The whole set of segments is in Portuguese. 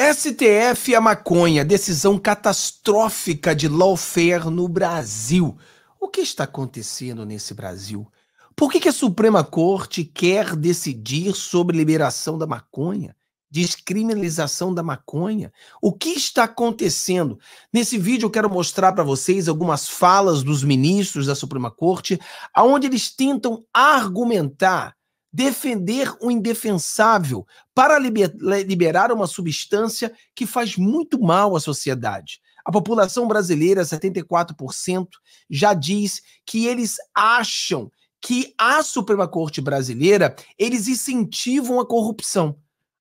STF a maconha, decisão catastrófica de lawfare no Brasil. O que está acontecendo nesse Brasil? Por que, que a Suprema Corte quer decidir sobre liberação da maconha? Descriminalização da maconha? O que está acontecendo? Nesse vídeo eu quero mostrar para vocês algumas falas dos ministros da Suprema Corte, aonde eles tentam argumentar defender o indefensável para liberar uma substância que faz muito mal à sociedade. A população brasileira, 74%, já diz que eles acham que a Suprema Corte brasileira, eles incentivam a corrupção.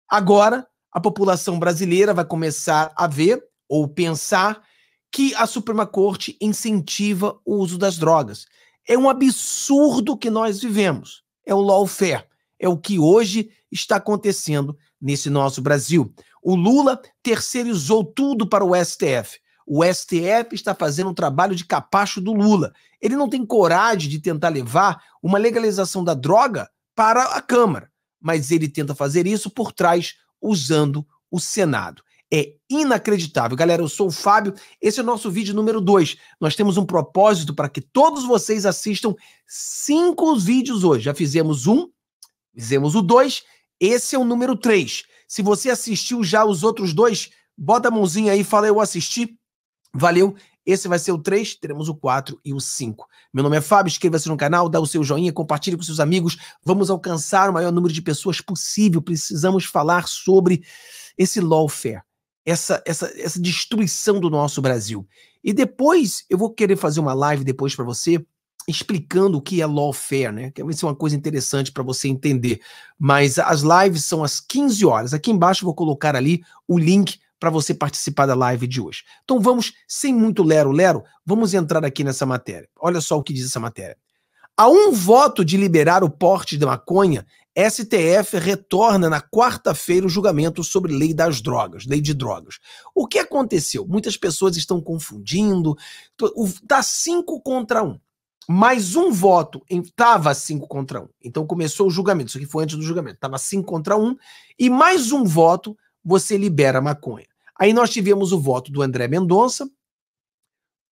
Agora, a população brasileira vai começar a ver ou pensar que a Suprema Corte incentiva o uso das drogas. É um absurdo que nós vivemos é o lawfare, é o que hoje está acontecendo nesse nosso Brasil. O Lula terceirizou tudo para o STF. O STF está fazendo um trabalho de capacho do Lula. Ele não tem coragem de tentar levar uma legalização da droga para a Câmara, mas ele tenta fazer isso por trás, usando o Senado. É inacreditável. Galera, eu sou o Fábio. Esse é o nosso vídeo número 2. Nós temos um propósito para que todos vocês assistam cinco vídeos hoje. Já fizemos um, fizemos o dois. Esse é o número 3. Se você assistiu já os outros dois, bota a mãozinha aí e fala eu assisti. Valeu. Esse vai ser o 3, teremos o 4 e o 5. Meu nome é Fábio, inscreva-se no canal, dá o seu joinha, compartilhe com seus amigos. Vamos alcançar o maior número de pessoas possível. Precisamos falar sobre esse lawfare essa, essa, essa destruição do nosso Brasil. E depois eu vou querer fazer uma live depois para você explicando o que é lawfare, né? Que vai ser uma coisa interessante para você entender. Mas as lives são às 15 horas. Aqui embaixo eu vou colocar ali o link para você participar da live de hoje. Então vamos, sem muito lero-lero, vamos entrar aqui nessa matéria. Olha só o que diz essa matéria. A um voto de liberar o porte de maconha STF retorna na quarta-feira o julgamento sobre lei das drogas, lei de drogas. O que aconteceu? Muitas pessoas estão confundindo. Está 5 contra 1. Um. Mais um voto estava 5 contra 1. Um. Então começou o julgamento. Isso aqui foi antes do julgamento. Estava 5 contra 1. Um, e mais um voto, você libera a maconha. Aí nós tivemos o voto do André Mendonça.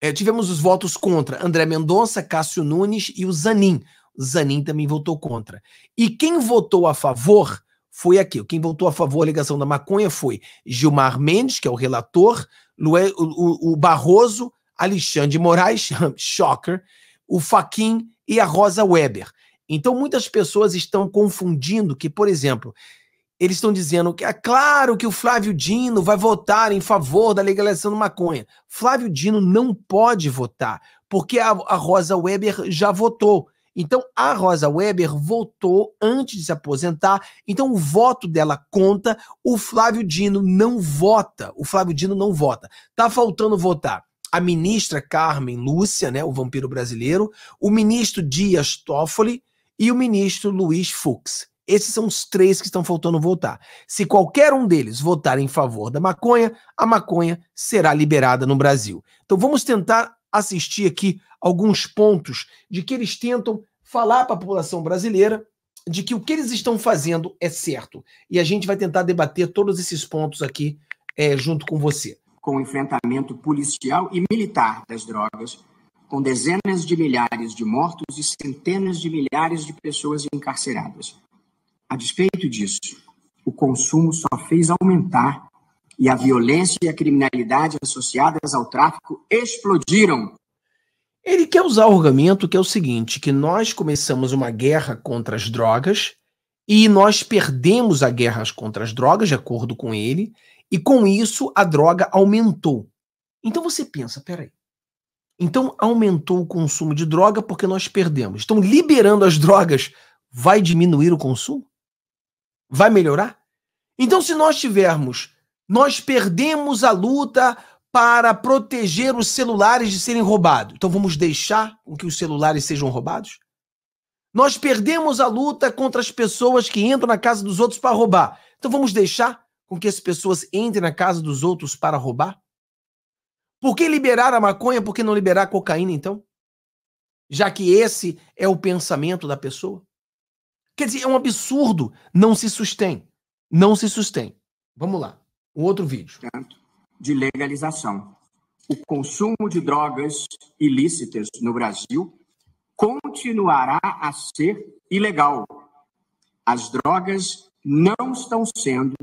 É, tivemos os votos contra André Mendonça, Cássio Nunes e o Zanin. Zanin também votou contra. E quem votou a favor foi aqui. Quem votou a favor da ligação da maconha foi Gilmar Mendes, que é o relator, o, Barroso, Alexandre Moraes, shocker, o Faquin e a Rosa Weber. Então, muitas pessoas estão confundindo que, por exemplo, eles estão dizendo que é claro que o Flávio Dino vai votar em favor da legalização da maconha. Flávio Dino não pode votar, porque a, a Rosa Weber já votou. Então, a Rosa Weber votou antes de se aposentar, então o voto dela conta, o Flávio Dino não vota. O Flávio Dino não vota. Tá faltando votar a ministra Carmen Lúcia, né, o vampiro brasileiro, o ministro Dias Toffoli e o ministro Luiz Fux. Esses são os três que estão faltando votar. Se qualquer um deles votar em favor da maconha, a maconha será liberada no Brasil. Então vamos tentar assistir aqui alguns pontos de que eles tentam falar para a população brasileira de que o que eles estão fazendo é certo. E a gente vai tentar debater todos esses pontos aqui é, junto com você. Com o enfrentamento policial e militar das drogas, com dezenas de milhares de mortos e centenas de milhares de pessoas encarceradas. A despeito disso, o consumo só fez aumentar e a violência e a criminalidade associadas ao tráfico explodiram. Ele quer usar o argumento que é o seguinte: que nós começamos uma guerra contra as drogas e nós perdemos a guerra contra as drogas, de acordo com ele, e com isso a droga aumentou. Então você pensa, peraí. Então aumentou o consumo de droga porque nós perdemos. Então liberando as drogas vai diminuir o consumo? Vai melhorar? Então se nós tivermos nós perdemos a luta para proteger os celulares de serem roubados. Então vamos deixar com que os celulares sejam roubados? Nós perdemos a luta contra as pessoas que entram na casa dos outros para roubar. Então vamos deixar com que as pessoas entrem na casa dos outros para roubar? Por que liberar a maconha? Por que não liberar a cocaína, então? Já que esse é o pensamento da pessoa? Quer dizer, é um absurdo. Não se sustém. Não se sustém. Vamos lá um outro vídeo. De legalização. O consumo de drogas ilícitas no Brasil continuará a ser ilegal. As drogas não estão sendo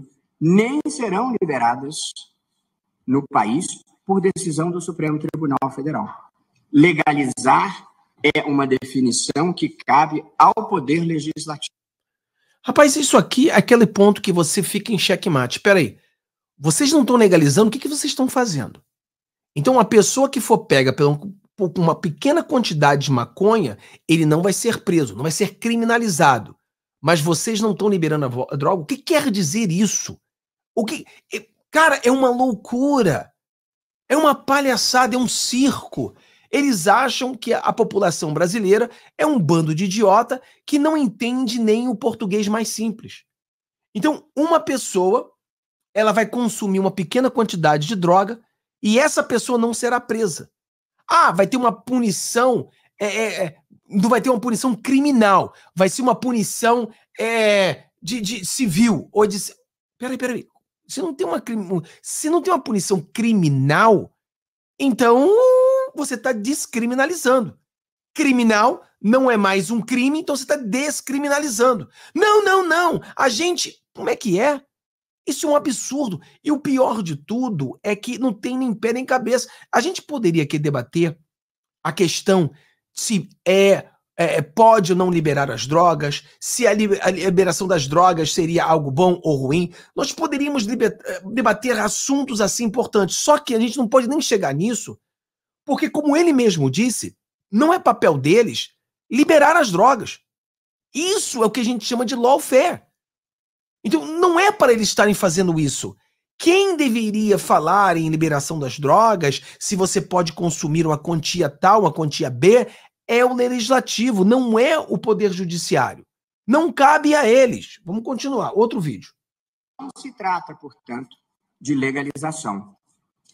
nem serão liberadas no país por decisão do Supremo Tribunal Federal. Legalizar é uma definição que cabe ao poder legislativo. Rapaz, isso aqui é aquele ponto que você fica em xeque-mate. Espera aí. Vocês não estão legalizando, o que, que vocês estão fazendo? Então, uma pessoa que for pega por uma pequena quantidade de maconha, ele não vai ser preso, não vai ser criminalizado. Mas vocês não estão liberando a droga. O que quer dizer isso? O que, cara, é uma loucura. É uma palhaçada, é um circo. Eles acham que a população brasileira é um bando de idiota que não entende nem o português mais simples. Então, uma pessoa ela vai consumir uma pequena quantidade de droga e essa pessoa não será presa. Ah, vai ter uma punição. É, é, é não vai ter uma punição criminal, vai ser uma punição é, de, de, civil ou de. Peraí, peraí. Se não tem uma, se não tem uma punição criminal, então você está descriminalizando. Criminal não é mais um crime, então você está descriminalizando. Não, não, não. A gente. Como é que é? Isso é um absurdo. E o pior de tudo é que não tem nem pé nem cabeça. A gente poderia aqui debater a questão se é, é, é pode ou não liberar as drogas, se a, liberação das drogas seria algo bom ou ruim. Nós poderíamos eh, debater assuntos assim importantes. Só que a gente não pode nem chegar nisso, porque, como ele mesmo disse, não é papel deles liberar as drogas. Isso é o que a gente chama de lawfare. Então, não é para eles estarem fazendo isso. Quem deveria falar em liberação das drogas, se você pode consumir uma quantia tal, uma quantia B, é o legislativo, não é o poder judiciário. Não cabe a eles. Vamos continuar, outro vídeo. Não se trata, portanto, de legalização.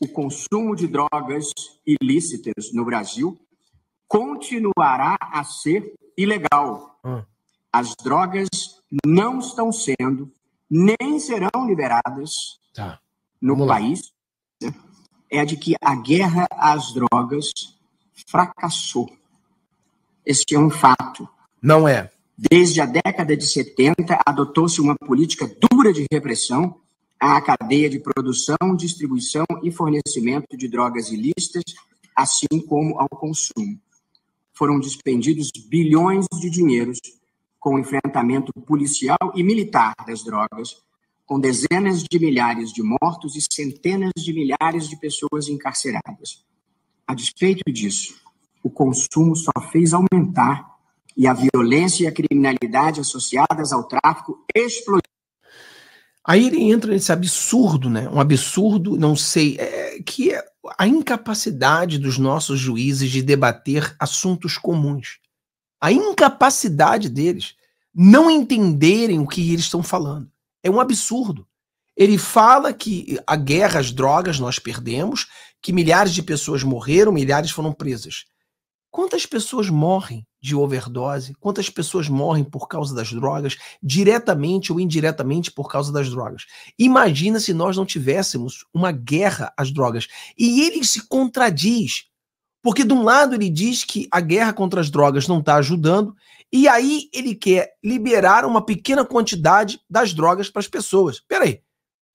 O consumo de drogas ilícitas no Brasil continuará a ser ilegal. Hum. As drogas não estão sendo nem serão liberadas tá. no país é a de que a guerra às drogas fracassou. Este é um fato. Não é. Desde a década de 70, adotou-se uma política dura de repressão à cadeia de produção, distribuição e fornecimento de drogas ilícitas, assim como ao consumo. Foram despendidos bilhões de dinheiros com o enfrentamento policial e militar das drogas, com dezenas de milhares de mortos e centenas de milhares de pessoas encarceradas. A despeito disso, o consumo só fez aumentar e a violência e a criminalidade associadas ao tráfico explodiu. Aí ele entra nesse absurdo, né? Um absurdo, não sei, é, que é a incapacidade dos nossos juízes de debater assuntos comuns a incapacidade deles não entenderem o que eles estão falando. É um absurdo. Ele fala que a guerra às drogas nós perdemos, que milhares de pessoas morreram, milhares foram presas. Quantas pessoas morrem de overdose? Quantas pessoas morrem por causa das drogas, diretamente ou indiretamente por causa das drogas? Imagina se nós não tivéssemos uma guerra às drogas. E ele se contradiz porque, de um lado, ele diz que a guerra contra as drogas não está ajudando, e aí ele quer liberar uma pequena quantidade das drogas para as pessoas. Peraí.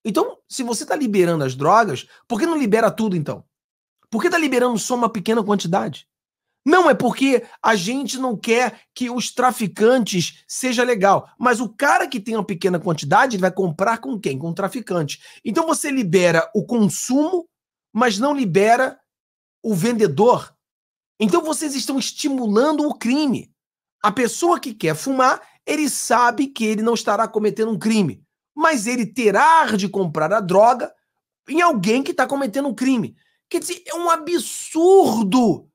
Então, se você está liberando as drogas, por que não libera tudo então? Por que está liberando só uma pequena quantidade? Não é porque a gente não quer que os traficantes seja legal, mas o cara que tem uma pequena quantidade ele vai comprar com quem? Com o traficante. Então você libera o consumo, mas não libera o vendedor. Então vocês estão estimulando o crime. A pessoa que quer fumar, ele sabe que ele não estará cometendo um crime, mas ele terá de comprar a droga em alguém que está cometendo um crime. Quer dizer, é um absurdo.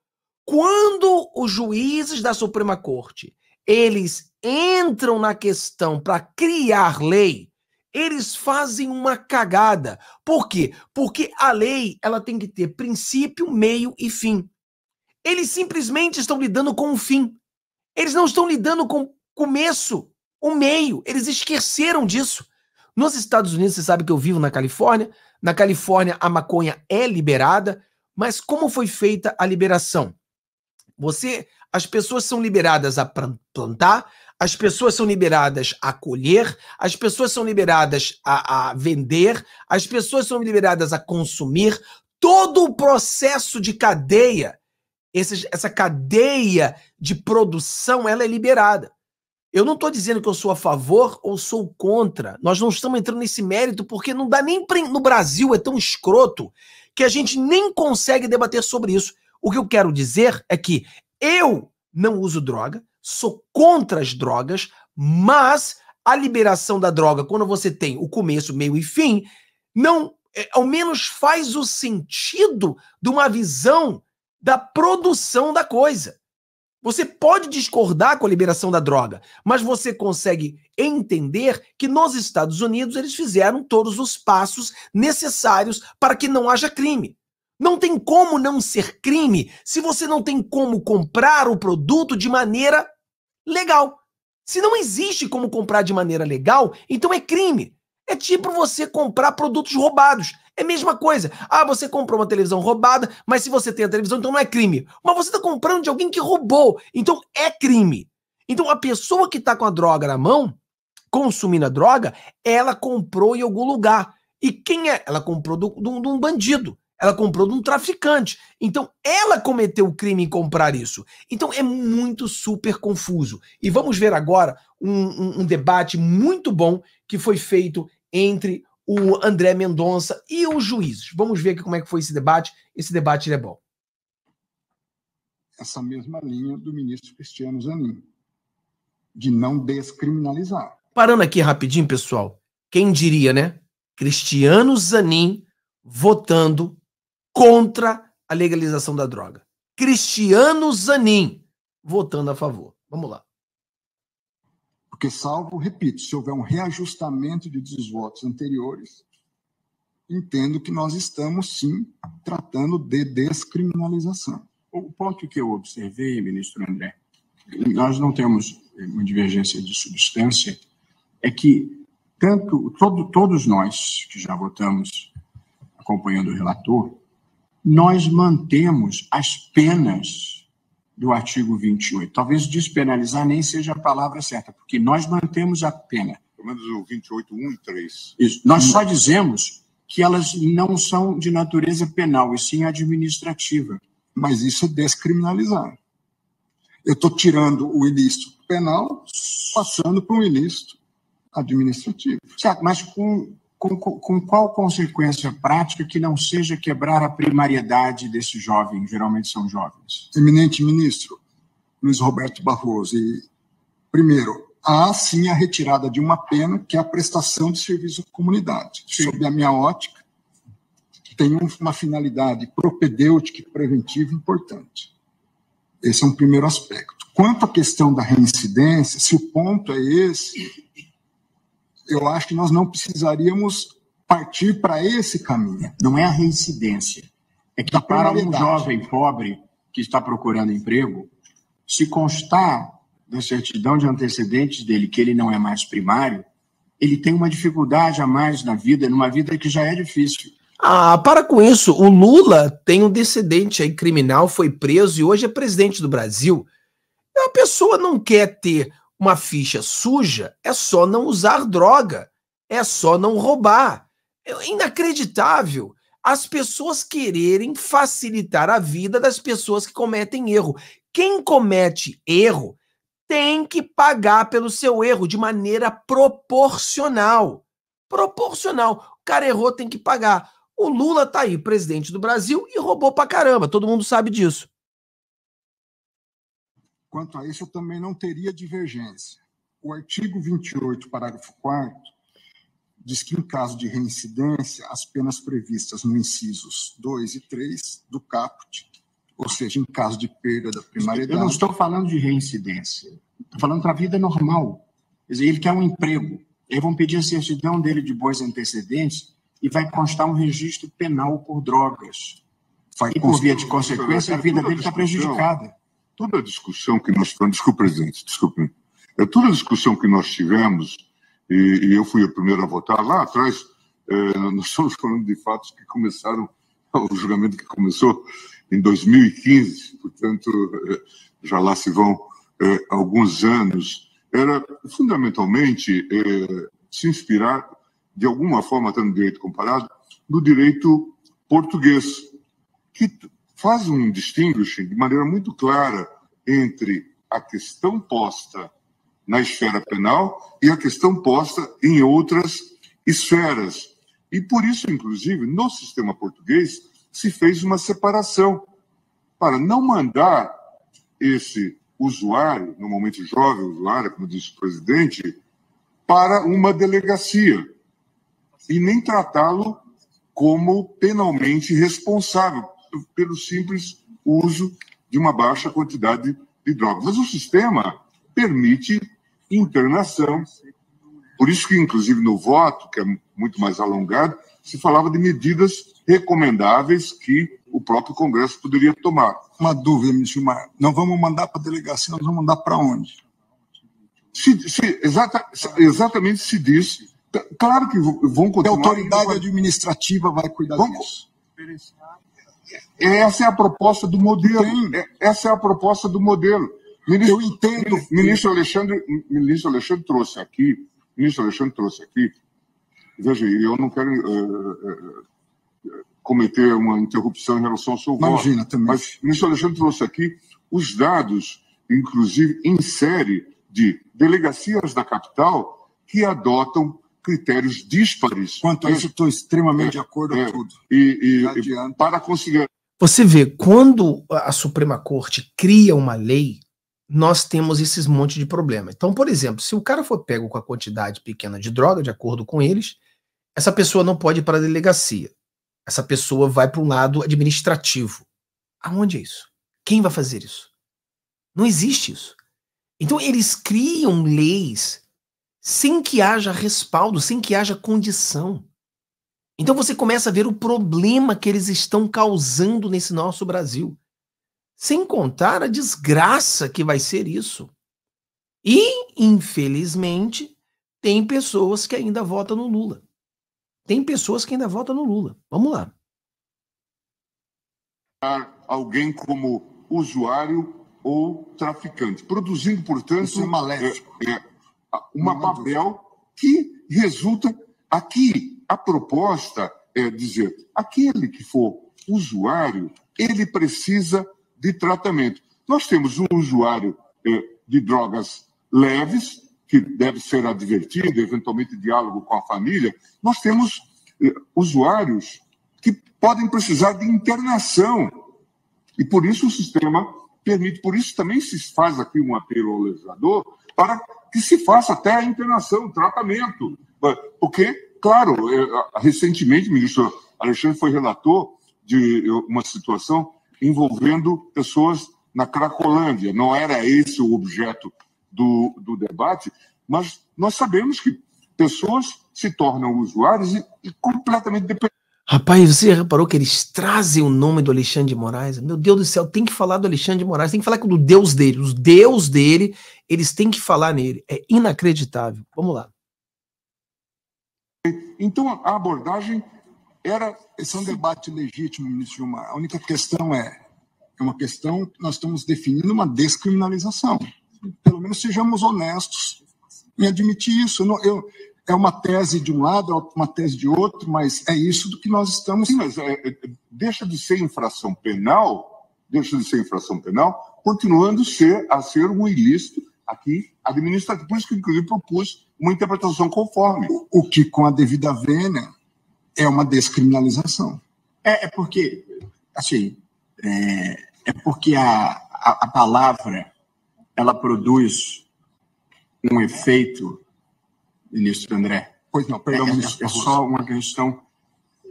Quando os juízes da Suprema Corte, eles entram na questão para criar lei, eles fazem uma cagada. Por quê? Porque a lei ela tem que ter princípio, meio e fim. Eles simplesmente estão lidando com o fim. Eles não estão lidando com o começo, o meio. Eles esqueceram disso. Nos Estados Unidos, você sabe que eu vivo na Califórnia. Na Califórnia, a maconha é liberada, mas como foi feita a liberação? Você as pessoas são liberadas a plantar, as pessoas são liberadas a colher, as pessoas são liberadas a, a vender, as pessoas são liberadas a consumir. Todo o processo de cadeia, esse, essa cadeia de produção, ela é liberada. Eu não estou dizendo que eu sou a favor ou sou contra. Nós não estamos entrando nesse mérito porque não dá nem pra, no Brasil é tão escroto que a gente nem consegue debater sobre isso. O que eu quero dizer é que eu não uso droga, sou contra as drogas, mas a liberação da droga, quando você tem o começo, meio e fim, não é, ao menos faz o sentido de uma visão da produção da coisa. Você pode discordar com a liberação da droga, mas você consegue entender que nos Estados Unidos eles fizeram todos os passos necessários para que não haja crime. Não tem como não ser crime se você não tem como comprar o produto de maneira legal. Se não existe como comprar de maneira legal, então é crime. É tipo você comprar produtos roubados. É a mesma coisa. Ah, você comprou uma televisão roubada, mas se você tem a televisão, então não é crime. Mas você está comprando de alguém que roubou, então é crime. Então a pessoa que está com a droga na mão, consumindo a droga, ela comprou em algum lugar. E quem é? Ela comprou de um bandido. Ela comprou de um traficante. Então, ela cometeu o crime em comprar isso. Então, é muito super confuso. E vamos ver agora um, um, um debate muito bom que foi feito entre o André Mendonça e os juízes. Vamos ver como é que foi esse debate. Esse debate é bom. Essa mesma linha do ministro Cristiano Zanin, de não descriminalizar. Parando aqui rapidinho, pessoal. Quem diria, né? Cristiano Zanin votando contra a legalização da droga. Cristiano Zanin votando a favor. Vamos lá. Porque, salvo, repito, se houver um reajustamento de desvotos anteriores, entendo que nós estamos, sim, tratando de descriminalização. O ponto que eu observei, ministro André, nós não temos eh, uma divergência de substância, é que tanto todo, todos nós que já votamos acompanhando o relator, nós mantemos as penas do artigo 28. Talvez despenalizar nem seja a palavra certa, porque nós mantemos a pena. Pelo menos o 28, 1 e 3. Isso. Nós só dizemos que elas não são de natureza penal, e sim administrativa. Mas isso é descriminalizar. Eu estou tirando o ilícito penal, passando para um ilícito administrativo. Certo, mas com com, com qual consequência prática que não seja quebrar a primariedade desse jovem, geralmente são jovens? Eminente ministro, Luiz Roberto Barroso, e primeiro, há sim a retirada de uma pena, que é a prestação de serviço à comunidade. Sim. Sob a minha ótica, tem uma finalidade propedêutica e preventiva importante. Esse é um primeiro aspecto. Quanto à questão da reincidência, se o ponto é esse, eu acho que nós não precisaríamos partir para esse caminho. Não é a reincidência. É que para um jovem pobre que está procurando emprego, se constar da certidão de antecedentes dele que ele não é mais primário, ele tem uma dificuldade a mais na vida, numa vida que já é difícil. Ah, para com isso. O Lula tem um descendente aí criminal, foi preso e hoje é presidente do Brasil. É a pessoa não quer ter uma ficha suja é só não usar droga, é só não roubar. É inacreditável as pessoas quererem facilitar a vida das pessoas que cometem erro. Quem comete erro tem que pagar pelo seu erro de maneira proporcional. Proporcional. O cara errou, tem que pagar. O Lula tá aí, presidente do Brasil, e roubou pra caramba, todo mundo sabe disso. Quanto a isso, eu também não teria divergência. O artigo 28, parágrafo 4, diz que, em caso de reincidência, as penas previstas no incisos 2 e 3 do caput, ou seja, em caso de perda da primariedade. Eu não estou falando de reincidência, estou falando para a vida normal. Quer dizer, ele quer um emprego, eles vão pedir a certidão dele de bons antecedentes e vai constar um registro penal por drogas. Vai e, por via de consequência, a vida dele está prejudicada toda a discussão que nós tivemos, desculpe, presidente, desculpe, é toda a discussão que nós tivemos, e, e eu fui a primeira a votar lá atrás, eh, nós estamos falando de fatos que começaram, o julgamento que começou em 2015, portanto, eh, já lá se vão eh, alguns anos, era fundamentalmente se inspirar, de alguma forma, até no direito comparado, no direito português, que faz um distinguishing de maneira muito clara entre a questão posta na esfera penal e a questão posta em outras esferas. E por isso, inclusive, no sistema português, se fez uma separação para não mandar esse usuário, no momento jovem usuário, como disse o presidente, para uma delegacia e nem tratá-lo como penalmente responsável pelo simples uso de uma baixa quantidade de drogas. Mas o sistema permite internação. Por isso que, inclusive, no voto, que é muito mais alongado, se falava de medidas recomendáveis que o próprio Congresso poderia tomar. Uma dúvida, ministro não vamos mandar para a delegacia, nós vamos mandar para onde? Se, se, exata, exatamente se diz. Claro que vão continuar. A autoridade administrativa vai cuidar vamos... disso. Essa é a proposta do modelo. É, essa é a proposta do modelo. Ministro, Eu entendo. Ministro Alexandre, ministro Alexandre trouxe aqui, ministro Alexandre trouxe aqui. Veja, eu não quero uh, uh, cometer uma interrupção em relação ao seu voto. Imagina também. Mas o ministro Alexandre trouxe aqui os dados, inclusive em série, de delegacias da capital que adotam critérios díspares. Quanto a isso, estou extremamente de acordo com é, tudo. E, e, e para conseguir. Você vê, quando a Suprema Corte cria uma lei, nós temos esses monte de problemas. Então, por exemplo, se o cara for pego com a quantidade pequena de droga, de acordo com eles, essa pessoa não pode ir para a delegacia. Essa pessoa vai para um lado administrativo. Aonde é isso? Quem vai fazer isso? Não existe isso. Então, eles criam leis sem que haja respaldo, sem que haja condição. Então você começa a ver o problema que eles estão causando nesse nosso Brasil. Sem contar a desgraça que vai ser isso. E, infelizmente, tem pessoas que ainda votam no Lula. Tem pessoas que ainda votam no Lula. Vamos lá. Alguém como usuário ou traficante, produzindo, portanto, um é maléfico. É, é, uma Babel que resulta aqui a proposta é dizer aquele que for usuário ele precisa de tratamento. Nós temos um usuário eh, de drogas leves que deve ser advertido, eventualmente diálogo com a família. Nós temos eh, usuários que podem precisar de internação e por isso o sistema permite, por isso também se faz aqui um apelo ao legislador para que se faça até a internação, tratamento. Porque, claro, é, recentemente o ministro Alexandre foi relator de uma situação envolvendo pessoas na Cracolândia. Não era esse o objeto do, do debate, mas nós sabemos que pessoas se tornam usuários e, e completamente dependentes Rapaz, você reparou que eles trazem o nome do Alexandre de Moraes? Meu Deus do céu, tem que falar do Alexandre de Moraes, tem que falar do Deus dele, os Deus dele, eles têm que falar nele. É inacreditável. Vamos lá. Então a abordagem era esse é um debate legítimo, ministro Gilmar. A única questão é é uma questão nós estamos definindo uma descriminalização. Pelo menos sejamos honestos em admitir isso. Eu, eu, é uma tese de um lado, é uma tese de outro, mas é isso do que nós estamos. Sim, mas é, é, deixa de ser infração penal, deixa de ser infração penal, continuando ser, a ser um ilícito aqui administrativo. Por isso que, inclusive, propus uma interpretação conforme. O que, com a devida vênia, é uma descriminalização. É, é porque, assim, é, é porque a, a, a palavra ela produz um efeito ministro André. Pois não, perdão, é, é, ministro, tá é só uma questão,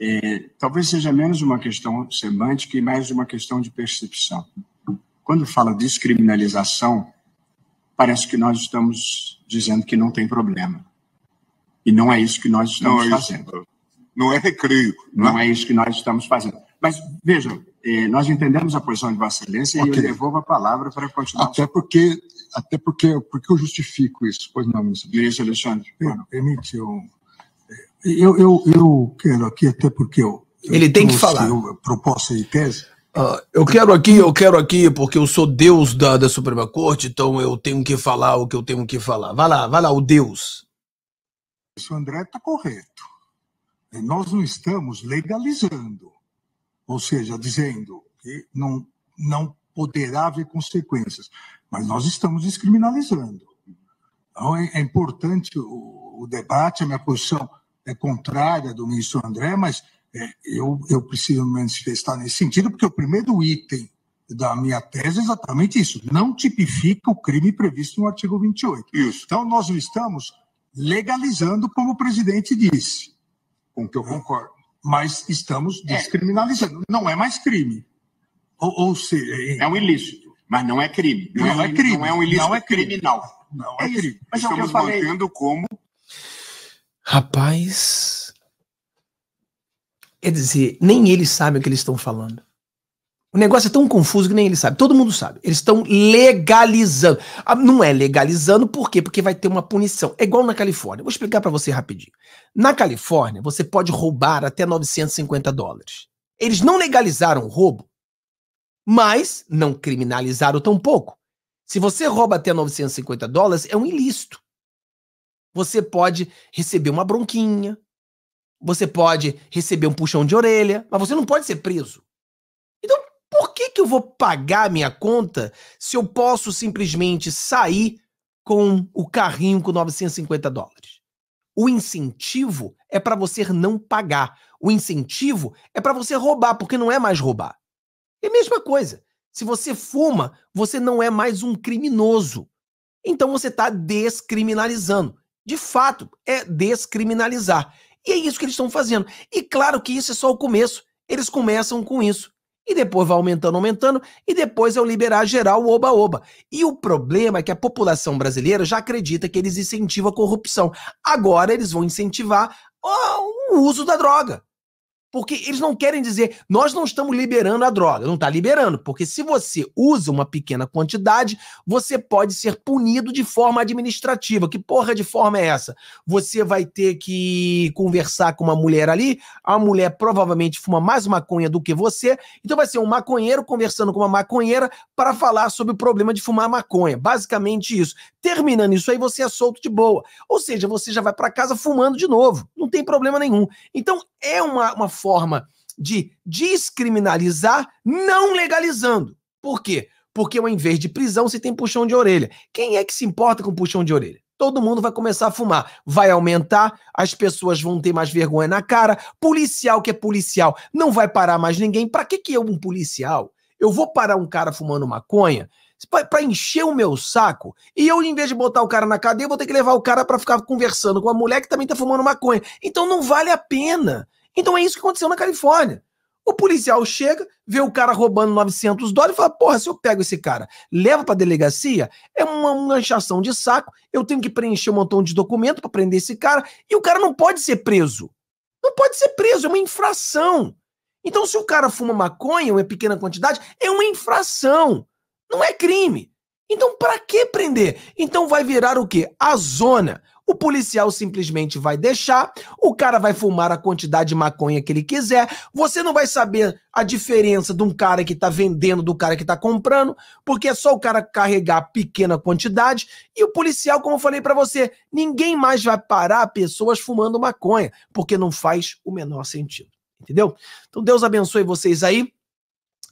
é, talvez seja menos uma questão semântica e mais uma questão de percepção. Quando fala descriminalização, parece que nós estamos dizendo que não tem problema. E não é isso que nós estamos não é fazendo. Isso. Não é recreio. Não, é? não é? é isso que nós estamos fazendo. Mas, vejam, é, nós entendemos a posição de Vossa Excelência okay. e eu devolvo a palavra para continuar. Até porque, até porque, porque eu justifico isso. Pois não, ministro. Ministro Alexandre. Permite, eu, é, eu, eu, eu quero aqui, até porque eu. Ele eu tem que falar. proposta e tese. Ah, eu quero aqui, eu quero aqui, porque eu sou Deus da, da Suprema Corte, então eu tenho que falar o que eu tenho que falar. Vai lá, vai lá, o Deus. Isso, André, está correto. Nós não estamos legalizando ou seja, dizendo que não, não poderá haver consequências, mas nós estamos descriminalizando. Então, é, é importante o, o, debate, a minha posição é contrária do ministro André, mas é, eu, eu preciso me manifestar nesse sentido, porque o primeiro item da minha tese é exatamente isso, não tipifica o crime previsto no artigo 28. Isso. Então, nós estamos legalizando, como o presidente disse. Com que eu concordo mas estamos é. descriminalizando. É. Não é mais crime. Ou, ou seja, é, é um ilícito, mas não é crime. Não, não é, é, crime. Não é um ilícito não é criminal. Não é, é crime. Mas estamos mantendo como. Rapaz. Quer dizer, nem eles sabem o que eles estão falando. O negócio é tão confuso que nem ele sabe. Todo mundo sabe. Eles estão legalizando. Ah, não é legalizando, por quê? Porque vai ter uma punição. É igual na Califórnia. Vou explicar para você rapidinho. Na Califórnia, você pode roubar até 950 dólares. Eles não legalizaram o roubo, mas não criminalizaram tão pouco. Se você rouba até 950 dólares, é um ilícito. Você pode receber uma bronquinha, você pode receber um puxão de orelha, mas você não pode ser preso por que, que eu vou pagar minha conta se eu posso simplesmente sair com o carrinho com 950 dólares? O incentivo é para você não pagar. O incentivo é para você roubar, porque não é mais roubar. É a mesma coisa. Se você fuma, você não é mais um criminoso. Então você está descriminalizando. De fato, é descriminalizar. E é isso que eles estão fazendo. E claro que isso é só o começo. Eles começam com isso e depois vai aumentando, aumentando, e depois é o liberar geral, o oba-oba. E o problema é que a população brasileira já acredita que eles incentivam a corrupção. Agora eles vão incentivar o uso da droga. Porque eles não querem dizer, nós não estamos liberando a droga, não está liberando, porque se você usa uma pequena quantidade, você pode ser punido de forma administrativa. Que porra de forma é essa? Você vai ter que conversar com uma mulher ali, a mulher provavelmente fuma mais maconha do que você, então vai ser um maconheiro conversando com uma maconheira para falar sobre o problema de fumar maconha. Basicamente isso. Terminando isso aí, você é solto de boa. Ou seja, você já vai para casa fumando de novo, não tem problema nenhum. Então é uma, uma forma de descriminalizar, não legalizando. Por quê? Porque ao invés de prisão, se tem puxão de orelha. Quem é que se importa com puxão de orelha? Todo mundo vai começar a fumar. Vai aumentar, as pessoas vão ter mais vergonha na cara. Policial que é policial não vai parar mais ninguém. Para que, que eu, um policial, eu vou parar um cara fumando maconha para encher o meu saco. E eu, em vez de botar o cara na cadeia, vou ter que levar o cara para ficar conversando com a mulher que também tá fumando maconha. Então não vale a pena. Então é isso que aconteceu na Califórnia. O policial chega, vê o cara roubando 900 dólares e fala: Porra, se eu pego esse cara, leva para delegacia, é uma manchação de saco. Eu tenho que preencher um montão de documento para prender esse cara e o cara não pode ser preso. Não pode ser preso, é uma infração. Então, se o cara fuma maconha, uma pequena quantidade, é uma infração. Não é crime. Então, para que prender? Então, vai virar o quê? A zona o policial simplesmente vai deixar, o cara vai fumar a quantidade de maconha que ele quiser, você não vai saber a diferença de um cara que está vendendo do cara que está comprando, porque é só o cara carregar pequena quantidade e o policial, como eu falei para você, ninguém mais vai parar pessoas fumando maconha, porque não faz o menor sentido, entendeu? Então Deus abençoe vocês aí.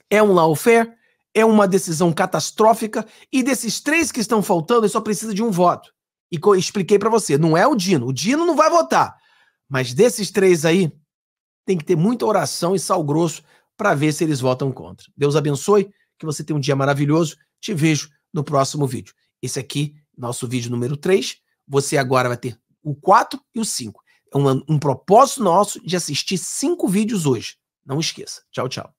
É um lawfare, é uma decisão catastrófica e desses três que estão faltando, ele só precisa de um voto e expliquei para você, não é o Dino. O Dino não vai votar. Mas desses três aí, tem que ter muita oração e sal grosso para ver se eles votam contra. Deus abençoe, que você tenha um dia maravilhoso. Te vejo no próximo vídeo. Esse aqui, nosso vídeo número 3. Você agora vai ter o 4 e o 5. É um, um propósito nosso de assistir cinco vídeos hoje. Não esqueça. Tchau, tchau.